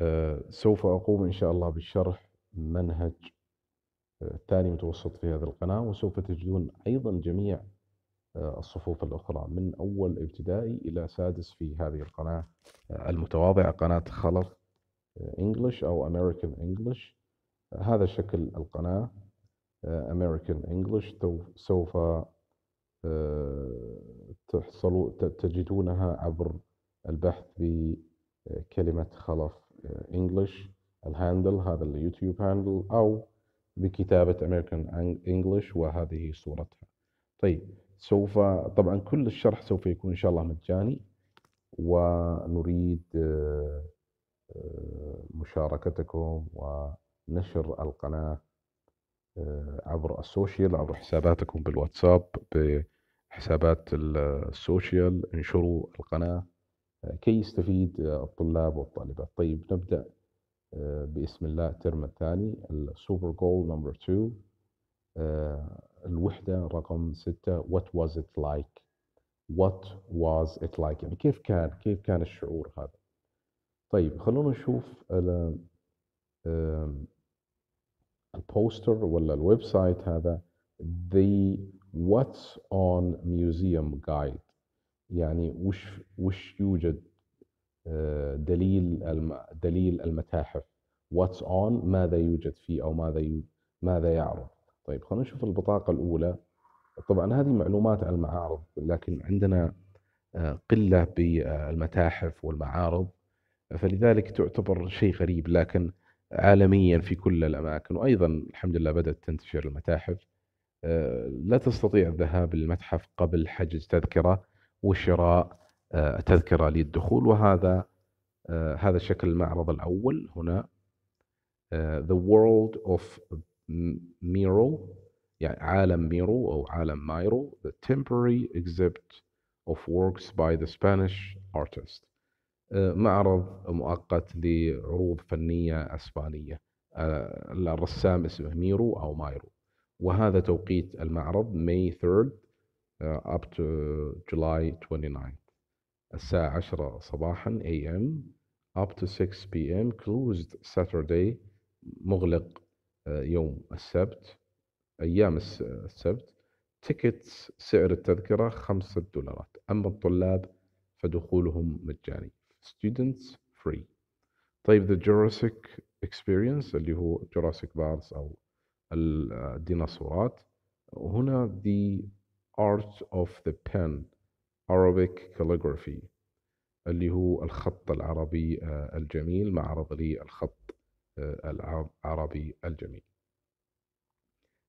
آه، سوف أقوم إن شاء الله بشرح منهج آه، ثاني متوسط في هذه القناة وسوف تجدون أيضا جميع آه، الصفوف الأخرى من أول ابتدائي إلى سادس في هذه القناة المتواضعة قناة خلف English أو American English هذا شكل القناة American English سوف تحصلوا تجدونها عبر البحث في كلمة خلف انجلش الهاندل هذا اليوتيوب هاندل او بكتابة امريكان انجلش وهذه صورتها طيب سوف طبعا كل الشرح سوف يكون ان شاء الله مجاني ونريد مشاركتكم ونشر القناة عبر السوشيال عبر حساباتكم بالواتساب بحسابات السوشيال انشروا القناة كي يستفيد الطلاب والطالبات طيب نبدأ آه، باسم الله الترم الثاني السوبر جول نمبر 2 آه، الوحدة رقم 6 what was it like what was it like يعني كيف كان كيف كان الشعور هذا طيب خلونا نشوف البوستر ولا الويب سايت هذا the what's on museum guide يعني وش وش يوجد آه، دليل دليل المتاحف واتس اون ماذا يوجد فيه او ماذا ماذا يعرض طيب خلينا نشوف البطاقه الاولى طبعا هذه معلومات عن المعارض لكن عندنا آه، قله بالمتاحف آه، والمعارض فلذلك تعتبر شيء غريب لكن عالميا في كل الاماكن وايضا الحمد لله بدات تنتشر المتاحف لا تستطيع الذهاب للمتحف قبل حجز تذكره وشراء آه، تذكرة للدخول وهذا آه، هذا شكل المعرض الأول هنا آه، The World of Miro يعني عالم ميرو أو عالم مايرو The Temporary Exhibit of Works by the Spanish Artist معرض مؤقت لعروض فنية أسبانية الرسام اسمه ميرو أو مايرو وهذا توقيت المعرض May 3rd آه، up to آه، July 29 الساعة 10 صباحا AM up to 6 PM closed Saturday مغلق آه، يوم السبت أيام السبت tickets سعر التذكرة خمسة دولارات أما الطلاب فدخولهم مجاني students free طيب the Jurassic experience اللي هو Jurassic Bars أو الديناصورات هنا the Art of the Pen Arabic Calligraphy اللي هو الخط العربي آه، الجميل معرض لي الخط آه، العربي الجميل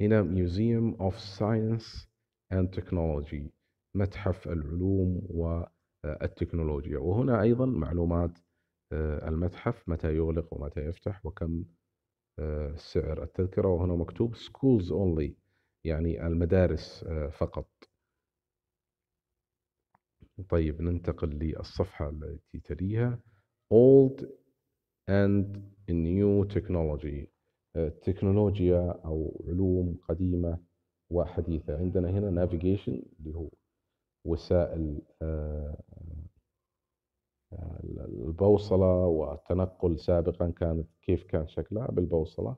هنا Museum of Science and Technology متحف العلوم والتكنولوجيا آه، وهنا أيضا معلومات المتحف متى يغلق ومتى يفتح وكم سعر التذكرة وهنا مكتوب schools only يعني المدارس فقط طيب ننتقل للصفحة التي تليها Old and New Technology آه، تكنولوجيا أو علوم قديمة وحديثة عندنا هنا Navigation اللي هو وسائل آه، آه، البوصلة والتنقل سابقا كانت كيف كان شكلها بالبوصلة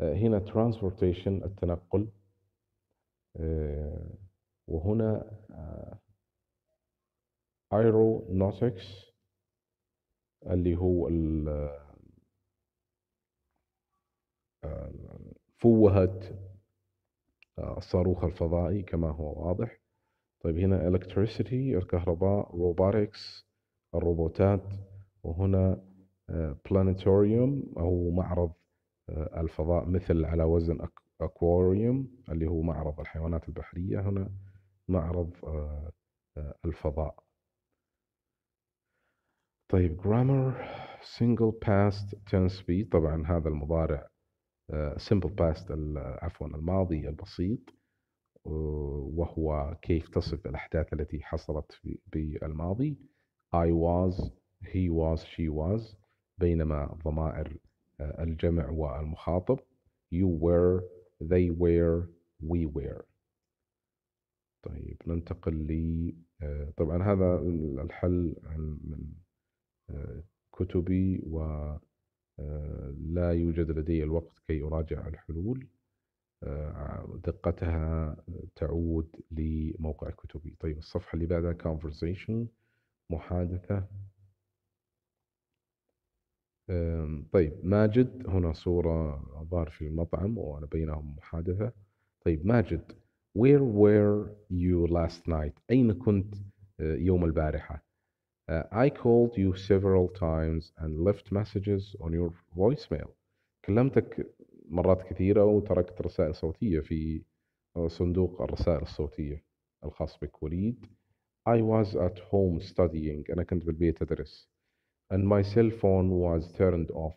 هنا Transportation التنقل وهنا ايرونوتكس اللي هو آه، فوهة آه، الصاروخ الفضائي كما هو واضح طيب هنا electricity الكهرباء روبوتكس الروبوتات وهنا آه، planetarium أو معرض الفضاء مثل على وزن اكواريوم اللي هو معرض الحيوانات البحرية هنا معرض الفضاء طيب grammar single past tense بي طبعا هذا المضارع آه، simple past عفوا الماضي البسيط وهو كيف تصف الأحداث التي حصلت بالماضي I was he was she was بينما ضمائر آه، الجمع والمخاطب you were they were we were طيب ننتقل لي آه، طبعا هذا الحل من كتبي ولا آه، يوجد لدي الوقت كي أراجع الحلول آه، دقتها تعود لموقع كتبي طيب الصفحة اللي بعدها conversation محادثة طيب ماجد هنا صورة ظهر في المطعم وأنا بينهم محادثة طيب ماجد where were you last night أين كنت آه، يوم البارحة Uh, I called you several times and left messages on your voicemail. كلمتك مرات كثيرة وتركت رسائل صوتية في آه، صندوق الرسائل الصوتية الخاص بك وليد. I was at home studying. أنا كنت بالبيت أدرس. And my cell phone was turned off.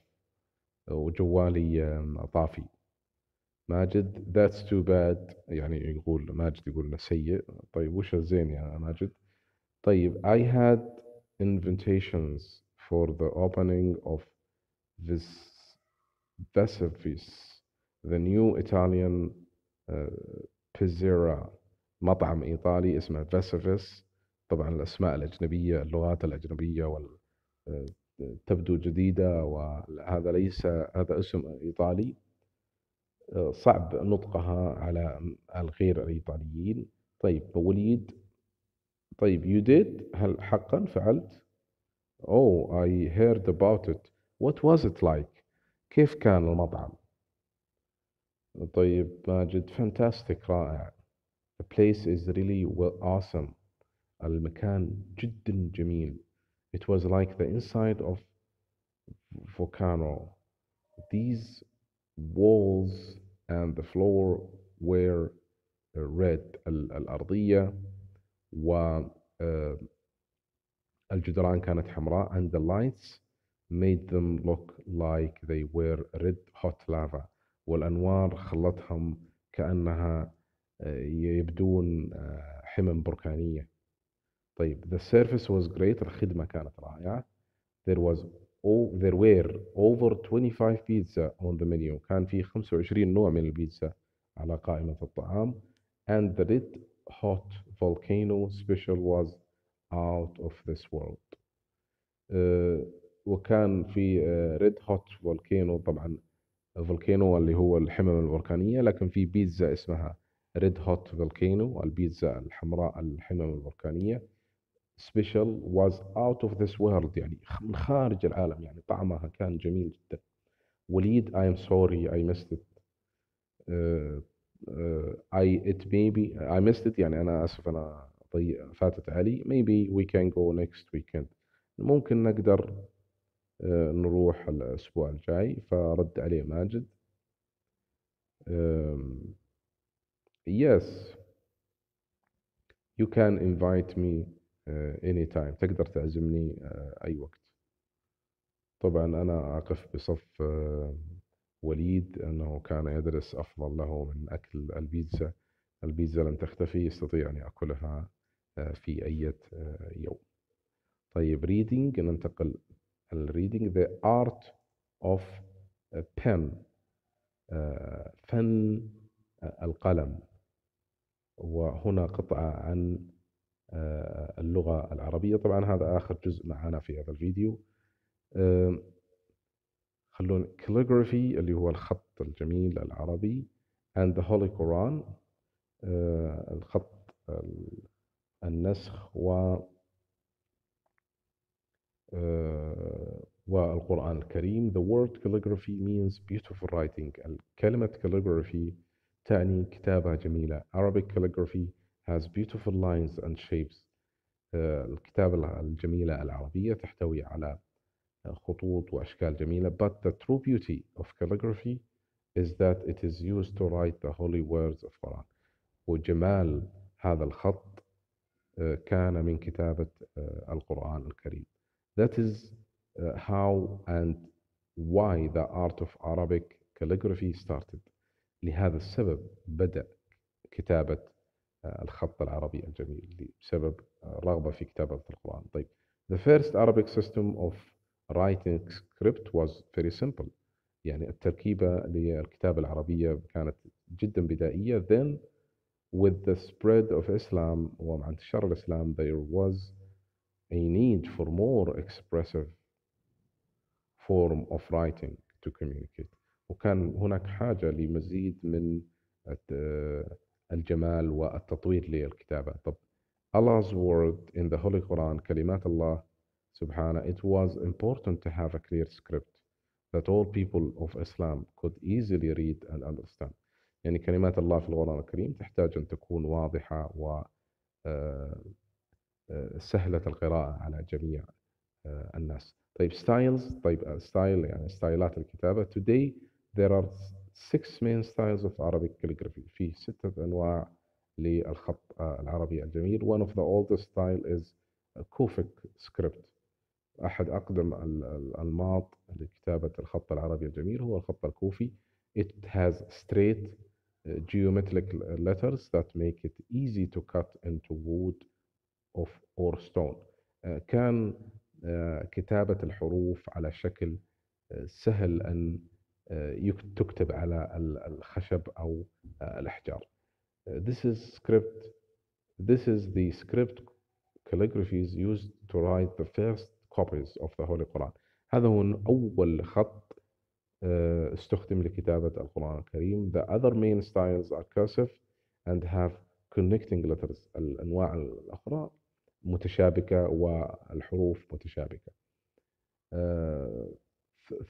آه، وجوالي طافي. ماجد that's too bad يعني يقول ماجد يقول له سيء طيب وش الزين يا ماجد؟ طيب I had invitations for the opening of this Vesuvius, the new Italian uh, pizzeria مطعم إيطالي اسمه Vesuvius. طبعا الأسماء الأجنبية اللغات الأجنبية وال آه، تبدو جديدة وهذا ليس هذا اسم إيطالي آه، صعب نطقها على الغير الإيطاليين طيب وليد طيب you did هل حقا فعلت Oh I heard about it What was it like كيف كان المطعم طيب ماجد fantastic رائع The place is really well awesome المكان جدا جميل It was like the inside of volcano These walls and the floor were red الأرضية و الجدران كانت حمراء and the lights made them look like they were red hot lava والأنوار خلتهم كأنها يبدون حمم بركانية طيب the service was great الخدمة كانت رائعة there was oh, there were over 25 pizza on the menu كان في 25 نوع من البيتزا على قائمة الطعام and the red hot volcano special was out of this world آه، وكان في ريد آه، هوت volcano طبعا volcano اللي هو الحمم البركانية لكن في بيتزا اسمها ريد هوت volcano البيتزا الحمراء الحمم البركانية special was out of this world يعني من خارج العالم يعني طعمها كان جميل جدا وليد I'm sorry I missed it آه، آه، I it maybe I missed it يعني أنا آسف أنا ضيق فاتت علي maybe we can go next weekend ممكن نقدر آه، نروح الأسبوع الجاي فرد عليه ماجد yes you can invite me آه، anytime تقدر تعزمني أي وقت طبعا أنا أقف بصف وليد أنه كان يدرس أفضل له من أكل البيتزا البيتزا لم تختفي يستطيع أن يأكلها آه، في أي آه، يوم طيب reading ننتقل الريدنج the art of pen آه، فن القلم وهنا قطعة عن اللغة العربية طبعا هذا آخر جزء معنا في هذا الفيديو خلونا calligraphy اللي هو الخط الجميل العربي and the Holy Quran آه الخط النسخ و آه والقرآن الكريم the word calligraphy means beautiful writing كلمة calligraphy تعني كتابة جميلة Arabic calligraphy has beautiful lines and shapes آه الكتابة الجميلة العربية تحتوي على خطوط وأشكال جميلة but the true beauty of calligraphy is that it is used to write the holy words of Quran وجمال هذا الخط كان من كتابة القرآن الكريم that is how and why the art of Arabic calligraphy started لهذا السبب بدأ كتابة الخط العربي الجميل بسبب رغبة في كتابة القرآن طيب the first Arabic system of writing script was very simple يعني التركيبة للكتابة العربية كانت جدا بدائية then with the spread of Islam ومع انتشار الإسلام there was a need for more expressive form of writing to communicate وكان هناك حاجة لمزيد من الجمال والتطوير للكتابة طب Allah's word in the Holy Quran كلمات الله subhana, it was important to have a clear script that all people of Islam could easily read and understand. يعني كلمات الله في القرآن الكريم تحتاج أن تكون واضحة و القراءة على جميع الناس. طيب styles طيب style يعني ستايلات الكتابة. Today there are six main styles of Arabic calligraphy. في ستة أنواع للخط العربي الجميل. One of the oldest style is Kufic script. أحد أقدم الأنماط لكتابة الخط العربي الجميل هو الخط الكوفي It has straight geometric letters that make it easy to cut into wood of or stone كان كتابة الحروف على شكل سهل أن تكتب على الخشب أو الأحجار This is script This is the script calligraphies used to write the first copies of the Holy Quran هذا هو أول خط استخدم لكتابة القرآن الكريم The other main styles are cursive and have connecting letters الأنواع الأخرى متشابكة والحروف متشابكة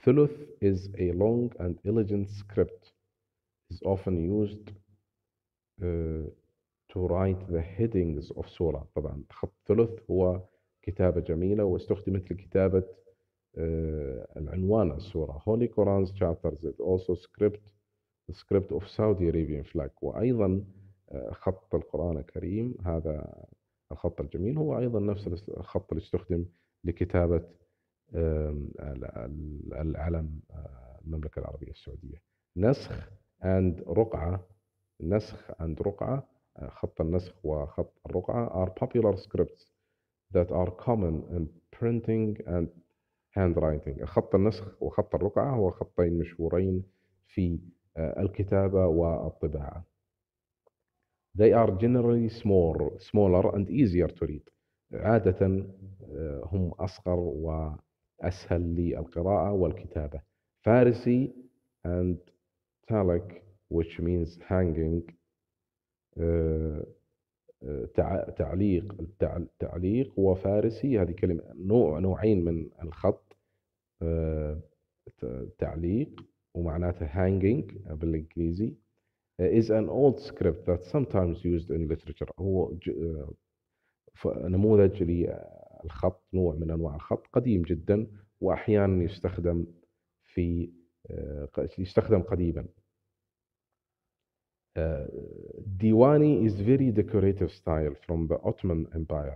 ثلث is a long and elegant script is often used uh, to write the headings of surah طبعا خط ثلث هو كتابة جميلة واستخدمت لكتابة آه، العنوان السورة Holy Quran's chapters is also script the script of Saudi Arabian flag وأيضا آه، خط القرآن الكريم هذا الخط الجميل هو أيضا نفس الخط اللي استخدم لكتابة العلم آه، المملكة العربية السعودية نسخ and رقعة نسخ and رقعة خط النسخ وخط الرقعة are popular scripts that are common in printing and handwriting خط النسخ وخط الرقعة هو خطين مشهورين في الكتابة والطباعة They are generally small, smaller and easier to read عادة هم أصغر وأسهل للقراءة والكتابة فارسي and talic which means hanging uh, تعليق تعليق وفارسي هذه كلمة نوع نوعين من الخط آه، تعليق ومعناته hanging بالإنجليزي uh, is an old script that sometimes used in literature هو آه، نموذج للخط نوع من أنواع الخط قديم جدا وأحيانا يستخدم في آه، يستخدم قديما Diwani is very decorative style from the Ottoman Empire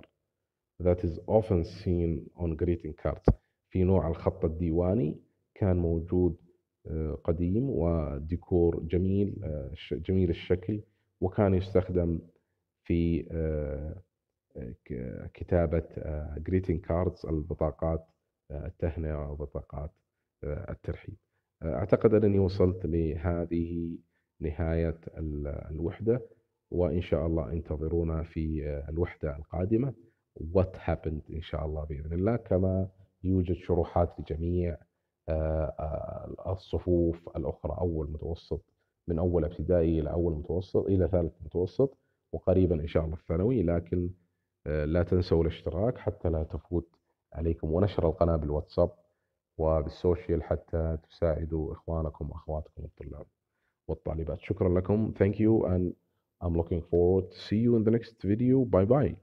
that is often seen on greeting cards في نوع الخط الديواني كان موجود آه، قديم وديكور جميل آه، جميل الشكل وكان يستخدم في آه، كتابة greeting cards البطاقات التهنئة وبطاقات الترحيب أعتقد أنني وصلت لهذه نهاية الوحدة وإن شاء الله انتظرونا في آه، الوحدة القادمة What happened إن شاء الله بإذن الله كما يوجد شروحات لجميع آه، آه، الصفوف الأخرى أول متوسط من أول ابتدائي إلى أول متوسط إلى ثالث متوسط وقريبا إن شاء الله الثانوي لكن لا تنسوا الاشتراك حتى لا تفوت عليكم ونشر القناة بالواتساب وبالسوشيال حتى تساعدوا إخوانكم وأخواتكم الطلاب والطالبات شكرا لكم thank you and I'm looking forward to see you in the next video. Bye bye.